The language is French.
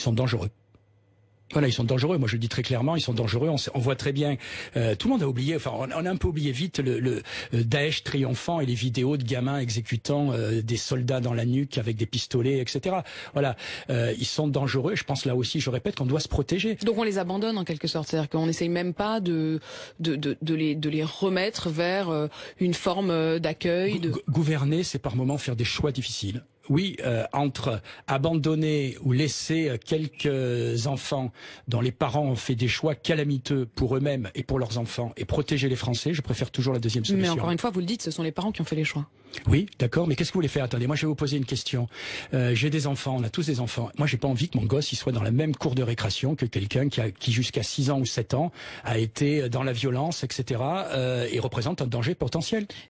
ils sont dangereux. Voilà, ils sont dangereux. Moi, je le dis très clairement, ils sont dangereux. On, voit très bien. Euh, tout le monde a oublié. Enfin, on, a un peu oublié vite le, le, euh, Daesh triomphant et les vidéos de gamins exécutant euh, des soldats dans la nuque avec des pistolets, etc. Voilà, ils sont dangereux. Je pense là aussi, je répète, qu'on doit se protéger. Donc, on les abandonne en quelque sorte, c'est-à-dire qu'on n'essaye même pas de de, les de les remettre vers une forme d'accueil. De... Gouverner, c'est par moments faire des choix difficiles oui, euh, entre abandonner ou laisser euh, quelques enfants dont les parents ont fait des choix calamiteux pour eux-mêmes et pour leurs enfants et protéger les Français, je préfère toujours la deuxième solution. Mais encore une fois, vous le dites, ce sont les parents qui ont fait les choix. Oui, d'accord, mais qu'est-ce que vous voulez faire Attendez, moi je vais vous poser une question. Euh, j'ai des enfants, on a tous des enfants. Moi j'ai pas envie que mon gosse il soit dans la même cour de récréation que quelqu'un qui, jusqu'à 6 ans ou 7 ans a été dans la violence, etc. et représente un danger potentiel.